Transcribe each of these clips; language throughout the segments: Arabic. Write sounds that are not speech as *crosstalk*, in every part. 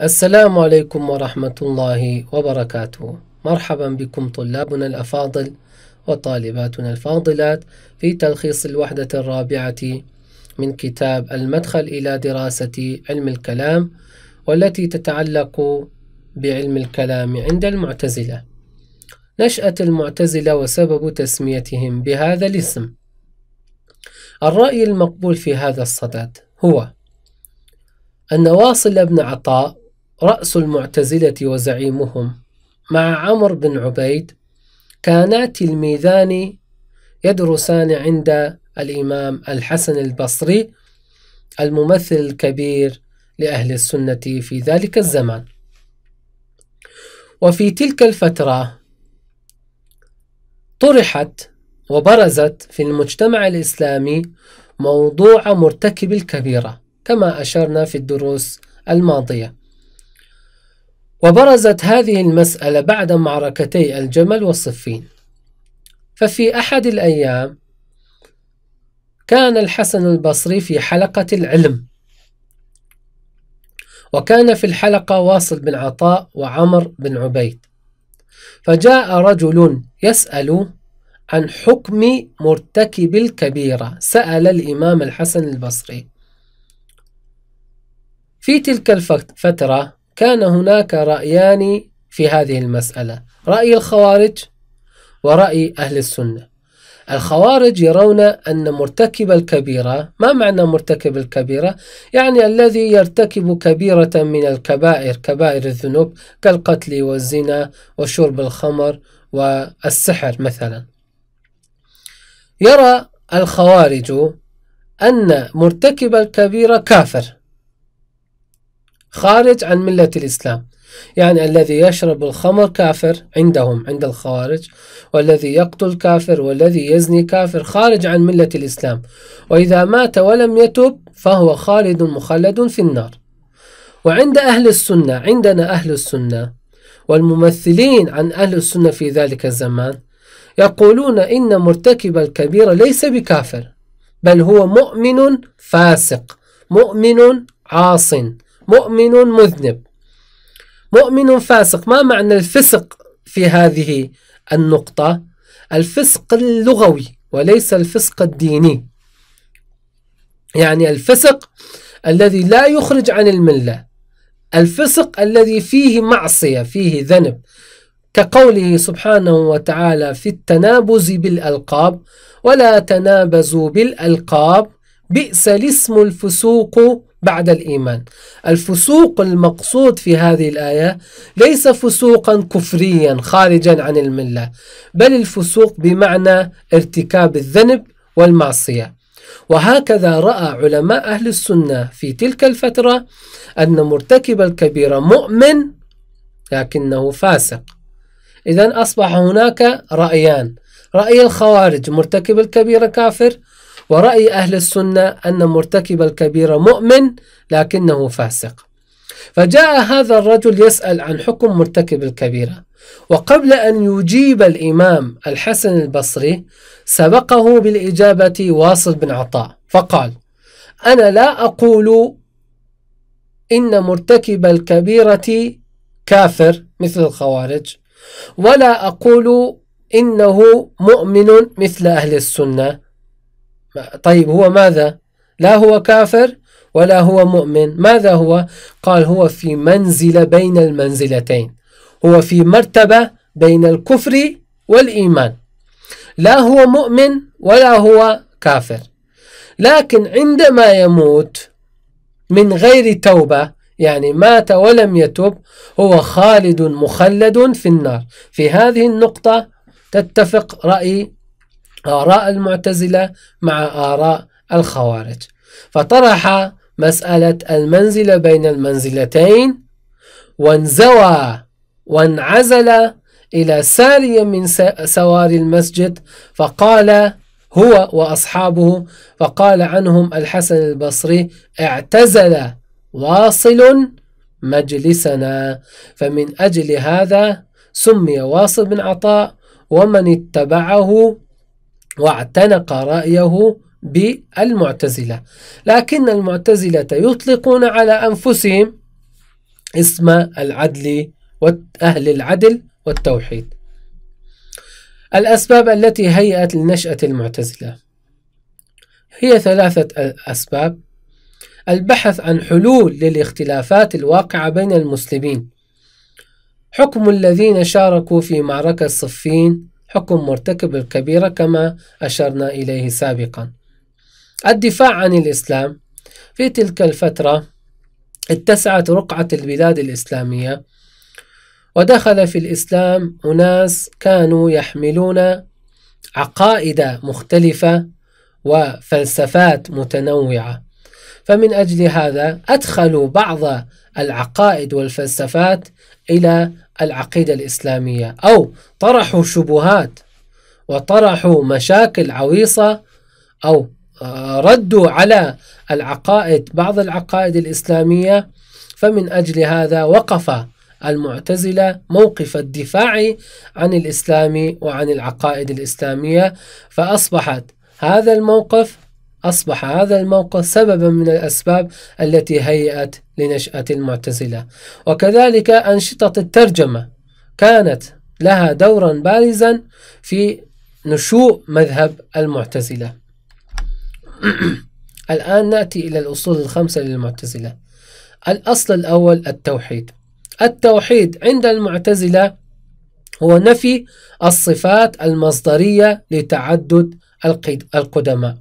السلام عليكم ورحمة الله وبركاته مرحبا بكم طلابنا الأفاضل وطالباتنا الفاضلات في تلخيص الوحدة الرابعة من كتاب المدخل إلى دراسة علم الكلام والتي تتعلق بعلم الكلام عند المعتزلة نشأة المعتزلة وسبب تسميتهم بهذا الاسم الرأي المقبول في هذا الصدد هو أن واصل بن عطاء رأس المعتزلة وزعيمهم مع عمر بن عبيد كانا تلميذان يدرسان عند الإمام الحسن البصري الممثل الكبير لأهل السنة في ذلك الزمان وفي تلك الفترة طرحت وبرزت في المجتمع الإسلامي موضوع مرتكب الكبيرة كما أشرنا في الدروس الماضية وبرزت هذه المسألة بعد معركتي الجمل والصفين ففي أحد الأيام كان الحسن البصري في حلقة العلم وكان في الحلقة واصل بن عطاء وعمر بن عبيد فجاء رجل يسأل عن حكم مرتكب الكبيرة سأل الإمام الحسن البصري في تلك الفترة كان هناك رأيان في هذه المسألة رأي الخوارج ورأي أهل السنة الخوارج يرون أن مرتكب الكبيرة ما معنى مرتكب الكبيرة؟ يعني الذي يرتكب كبيرة من الكبائر كبائر الذنوب كالقتل والزنا وشرب الخمر والسحر مثلا يرى الخوارج أن مرتكب الكبيرة كافر خارج عن ملة الإسلام يعني الذي يشرب الخمر كافر عندهم عند الخوارج والذي يقتل كافر والذي يزني كافر خارج عن ملة الإسلام وإذا مات ولم يتب فهو خالد مخلد في النار وعند أهل السنة عندنا أهل السنة والممثلين عن أهل السنة في ذلك الزمان يقولون إن مرتكب الكبيرة ليس بكافر بل هو مؤمن فاسق مؤمن عاص مؤمن مذنب مؤمن فاسق ما معنى الفسق في هذه النقطة الفسق اللغوي وليس الفسق الديني يعني الفسق الذي لا يخرج عن المله الفسق الذي فيه معصيه فيه ذنب كقوله سبحانه وتعالى في التنابز بالالقاب ولا تنابزوا بالالقاب بئس الاسم الفسوق بعد الايمان. الفسوق المقصود في هذه الايه ليس فسوقا كفريا خارجا عن المله، بل الفسوق بمعنى ارتكاب الذنب والمعصيه. وهكذا راى علماء اهل السنه في تلك الفتره ان مرتكب الكبيره مؤمن لكنه فاسق. اذا اصبح هناك رايان، راي الخوارج مرتكب الكبيره كافر، ورأي أهل السنة أن مرتكب الكبيرة مؤمن لكنه فاسق فجاء هذا الرجل يسأل عن حكم مرتكب الكبيرة وقبل أن يجيب الإمام الحسن البصري سبقه بالإجابة واصل بن عطاء فقال أنا لا أقول إن مرتكب الكبيرة كافر مثل الخوارج ولا أقول إنه مؤمن مثل أهل السنة طيب هو ماذا لا هو كافر ولا هو مؤمن ماذا هو قال هو في منزلة بين المنزلتين هو في مرتبة بين الكفر والإيمان لا هو مؤمن ولا هو كافر لكن عندما يموت من غير توبة يعني مات ولم يتب هو خالد مخلد في النار في هذه النقطة تتفق رأي آراء المعتزلة مع آراء الخوارج فطرح مسألة المنزلة بين المنزلتين وانزوى وانعزل إلى سارية من سواري المسجد فقال هو وأصحابه فقال عنهم الحسن البصري اعتزل واصل مجلسنا فمن أجل هذا سمي واصل بن عطاء ومن اتبعه واعتنق رأيه بالمعتزلة لكن المعتزلة يطلقون على أنفسهم اسم العدل وأهل العدل والتوحيد الأسباب التي هيئت لنشأة المعتزلة هي ثلاثة أسباب البحث عن حلول للاختلافات الواقعة بين المسلمين حكم الذين شاركوا في معركة صفين حكم مرتكب الكبيرة كما أشرنا إليه سابقا الدفاع عن الإسلام في تلك الفترة اتسعت رقعة البلاد الإسلامية ودخل في الإسلام أناس كانوا يحملون عقائد مختلفة وفلسفات متنوعة فمن أجل هذا أدخلوا بعض العقائد والفلسفات الى العقيده الاسلاميه او طرحوا شبهات وطرحوا مشاكل عويصه او آه، ردوا على العقائد بعض العقائد الاسلاميه فمن اجل هذا وقف المعتزله موقف الدفاع عن الاسلام وعن العقائد الاسلاميه فاصبحت هذا الموقف أصبح هذا الموقف سببا من الأسباب التي هيئت لنشأة المعتزلة وكذلك أنشطة الترجمة كانت لها دورا بارزا في نشوء مذهب المعتزلة *clears throat* الآن نأتي إلى الأصول الخمسة للمعتزلة الأصل الأول التوحيد التوحيد عند المعتزلة هو نفي الصفات المصدرية لتعدد القدماء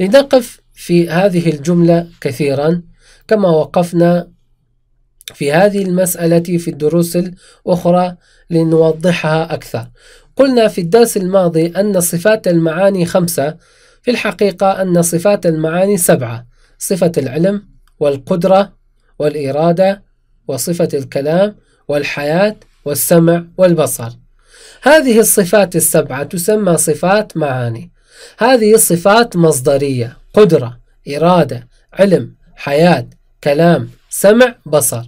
لنقف في هذه الجملة كثيرا كما وقفنا في هذه المسألة في الدروس الأخرى لنوضحها أكثر قلنا في الدرس الماضي أن صفات المعاني خمسة في الحقيقة أن صفات المعاني سبعة صفة العلم والقدرة والإرادة وصفة الكلام والحياة والسمع والبصر هذه الصفات السبعة تسمى صفات معاني هذه الصفات مصدرية قدرة إرادة علم حياة كلام سمع بصر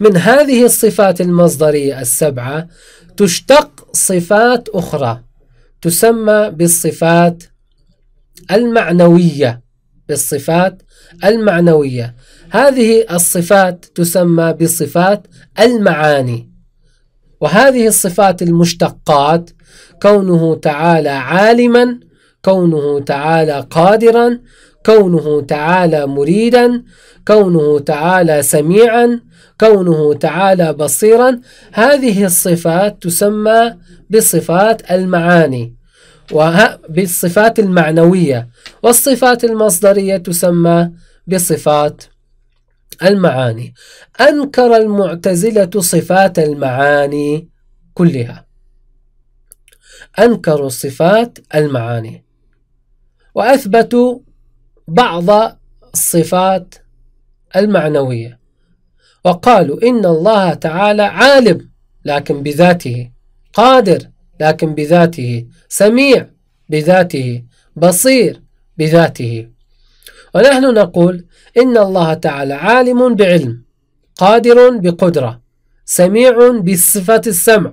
من هذه الصفات المصدرية السبعة تشتق صفات أخرى تسمى بالصفات المعنوية بالصفات المعنوية هذه الصفات تسمى بصفات المعاني وهذه الصفات المشتقات كونه تعالى عالما كونه تعالى قادرا كونه تعالى مريدا كونه تعالى سميعا كونه تعالى بصيرا هذه الصفات تسمى بصفات المعاني بالصفات المعنوية والصفات المصدرية تسمى بصفات المعاني أنكر المعتزلة صفات المعاني كلها أنكروا صفات المعاني وأثبتوا بعض الصفات المعنوية وقالوا إن الله تعالى عالم لكن بذاته قادر لكن بذاته سميع بذاته بصير بذاته ونحن نقول إن الله تعالى عالم بعلم قادر بقدرة سميع بصفة السمع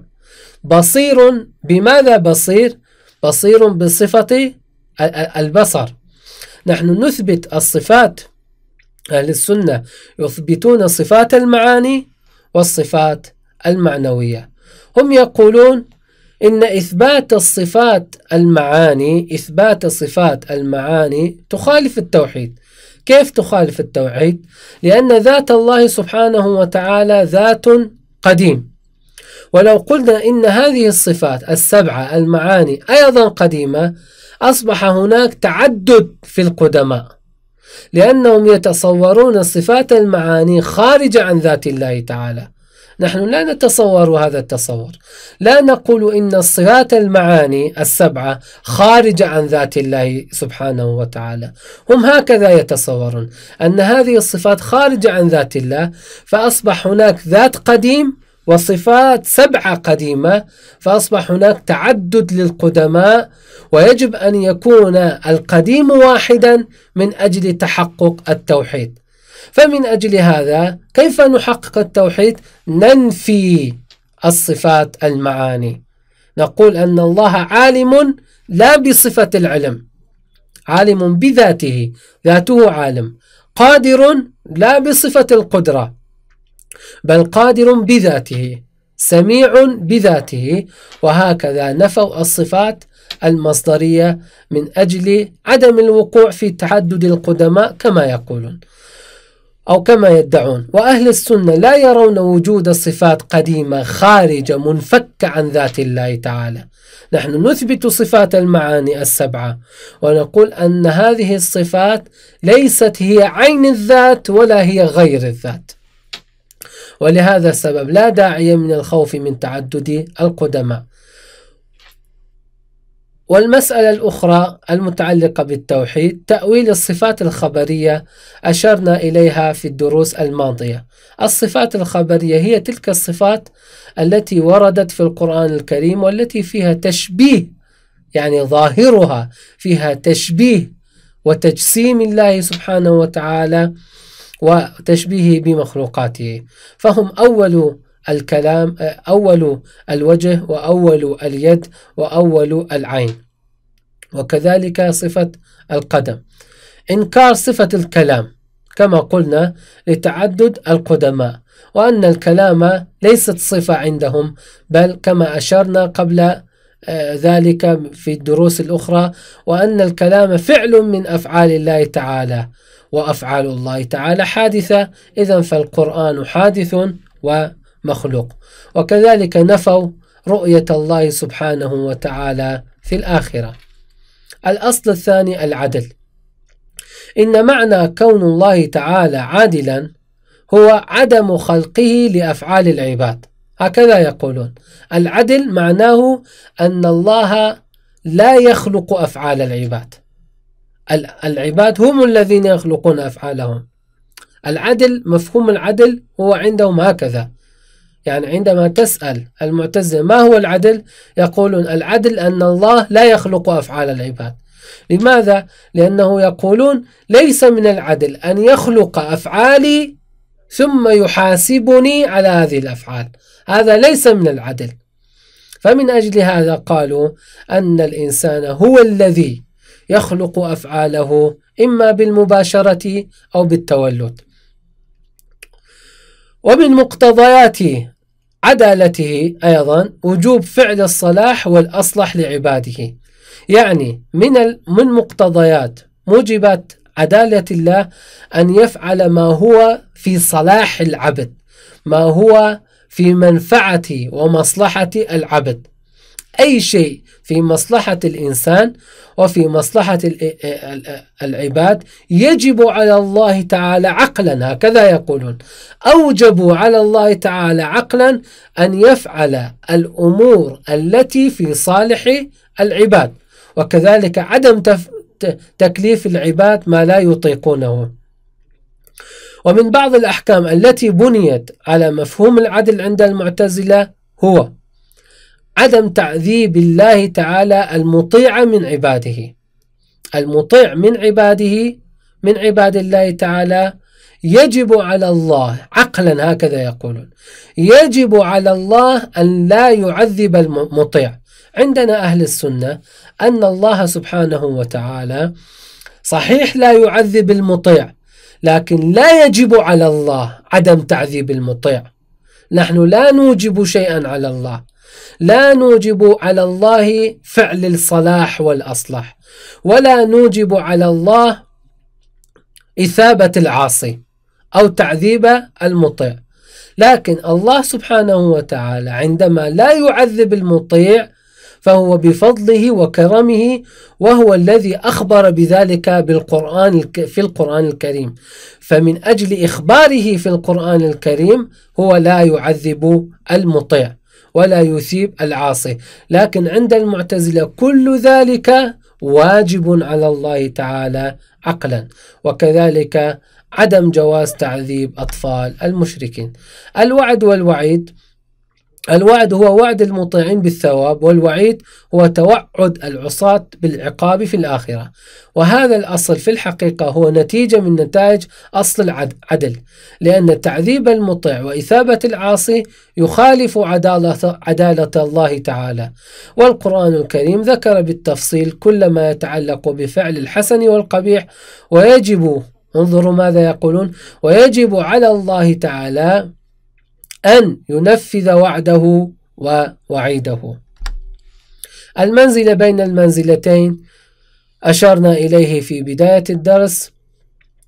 بصير بماذا بصير؟ بصير بصفة البصر نحن نثبت الصفات أهل السنة يثبتون صفات المعاني والصفات المعنوية هم يقولون إن إثبات الصفات المعاني إثبات صفات المعاني تخالف التوحيد كيف تخالف التوحيد؟ لأن ذات الله سبحانه وتعالى ذات قديم ولو قلنا إن هذه الصفات السبعة المعاني أيضا قديمة أصبح هناك تعدد في القدماء لأنهم يتصورون صفات المعاني خارجة عن ذات الله تعالى نحن لا نتصور هذا التصور لا نقول إن صفات المعاني السبعة خارجة عن ذات الله سبحانه وتعالى هم هكذا يتصورون أن هذه الصفات خارجة عن ذات الله فأصبح هناك ذات قديم وصفات سبعة قديمة فأصبح هناك تعدد للقدماء ويجب أن يكون القديم واحدا من أجل تحقق التوحيد فمن أجل هذا كيف نحقق التوحيد؟ ننفي الصفات المعاني نقول أن الله عالم لا بصفة العلم عالم بذاته ذاته عالم قادر لا بصفة القدرة بل قادر بذاته سميع بذاته وهكذا نفوا الصفات المصدرية من أجل عدم الوقوع في تعدد القدماء كما يقولون أو كما يدعون وأهل السنة لا يرون وجود صفات قديمة خارجة منفكة عن ذات الله تعالى نحن نثبت صفات المعاني السبعة ونقول أن هذه الصفات ليست هي عين الذات ولا هي غير الذات ولهذا السبب لا داعي من الخوف من تعدد القدماء والمسألة الأخرى المتعلقة بالتوحيد تأويل الصفات الخبرية أشرنا إليها في الدروس الماضية. الصفات الخبرية هي تلك الصفات التي وردت في القرآن الكريم والتي فيها تشبيه يعني ظاهرها فيها تشبيه وتجسيم الله سبحانه وتعالى وتشبيهه بمخلوقاته فهم أول الكلام أول الوجه وأول اليد وأول العين وكذلك صفة القدم إنكار صفة الكلام كما قلنا لتعدد القدماء وأن الكلام ليست صفة عندهم بل كما أشرنا قبل آه، ذلك في الدروس الأخرى وأن الكلام فعل من أفعال الله تعالى وأفعال الله تعالى حادثة إذا فالقرآن حادث ومخلوق وكذلك نفوا رؤية الله سبحانه وتعالى في الآخرة الأصل الثاني العدل إن معنى كون الله تعالى عادلا هو عدم خلقه لأفعال العباد هكذا يقولون العدل معناه أن الله لا يخلق أفعال العباد العباد هم الذين يخلقون أفعالهم العدل مفهوم العدل هو عندهم هكذا يعني عندما تسأل المعتزلة ما هو العدل يقولون العدل أن الله لا يخلق أفعال العباد لماذا؟ لأنه يقولون ليس من العدل أن يخلق أفعالي ثم يحاسبني على هذه الأفعال هذا ليس من العدل فمن أجل هذا قالوا أن الإنسان هو الذي يخلق أفعاله إما بالمباشرة أو بالتولد ومن مقتضيات عدالته أيضا وجوب فعل الصلاح والأصلح لعباده يعني من من مقتضيات موجبات عدالة الله أن يفعل ما هو في صلاح العبد ما هو في منفعة ومصلحة العبد أي شيء في مصلحة الإنسان وفي مصلحة العباد يجب على الله تعالى عقلا هكذا يقولون أوجبوا على الله تعالى عقلا أن يفعل الأمور التي في صالح العباد وكذلك عدم تكليف العباد ما لا يطيقونه ومن بعض الأحكام التي بنيت على مفهوم العدل عند المعتزلة هو عدم تعذيب الله تعالى المطيع من عباده المطيع من عباده من عباد الله تعالى يجب على الله عقلا هكذا يقولون يجب على الله ان لا يعذب المطيع عندنا اهل السنه ان الله سبحانه وتعالى صحيح لا يعذب المطيع لكن لا يجب على الله عدم تعذيب المطيع نحن لا نوجب شيئا على الله لا نوجب على الله فعل الصلاح والأصلح ولا نوجب على الله إثابة العاصي أو تعذيب المطيع لكن الله سبحانه وتعالى عندما لا يعذب المطيع فهو بفضله وكرمه وهو الذي أخبر بذلك بالقرآن في القرآن الكريم فمن أجل إخباره في القرآن الكريم هو لا يعذب المطيع ولا يثيب العاصي لكن عند المعتزلة كل ذلك واجب على الله تعالى عقلا وكذلك عدم جواز تعذيب أطفال المشركين الوعد والوعيد الوعد هو وعد المطيعين بالثواب والوعيد هو توعد العصاة بالعقاب في الآخرة وهذا الأصل في الحقيقة هو نتيجة من نتائج أصل العدل لأن تعذيب المطيع وإثابة العاصي يخالف عدالة, عدالة الله تعالى والقرآن الكريم ذكر بالتفصيل كل ما يتعلق بفعل الحسن والقبيح ويجب انظروا ماذا يقولون ويجب على الله تعالى أن ينفذ وعده ووعيده المنزل بين المنزلتين أشرنا إليه في بداية الدرس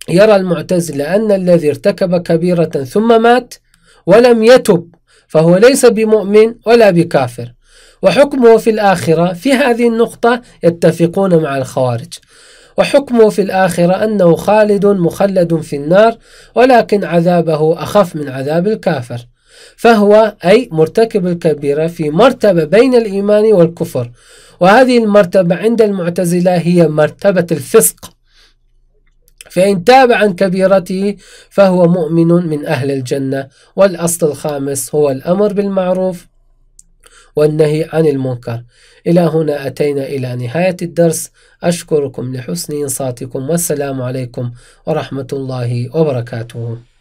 يرى المعتزلة أن الذي ارتكب كبيرة ثم مات ولم يتب فهو ليس بمؤمن ولا بكافر وحكمه في الآخرة في هذه النقطة يتفقون مع الخوارج وحكمه في الآخرة أنه خالد مخلد في النار ولكن عذابه أخف من عذاب الكافر فهو أي مرتكب الكبيرة في مرتبة بين الإيمان والكفر وهذه المرتبة عند المعتزلة هي مرتبة الفسق فإن تاب عن كبيرته فهو مؤمن من أهل الجنة والأصل الخامس هو الأمر بالمعروف والنهي عن المنكر إلى هنا أتينا إلى نهاية الدرس أشكركم لحسن إنصاتكم والسلام عليكم ورحمة الله وبركاته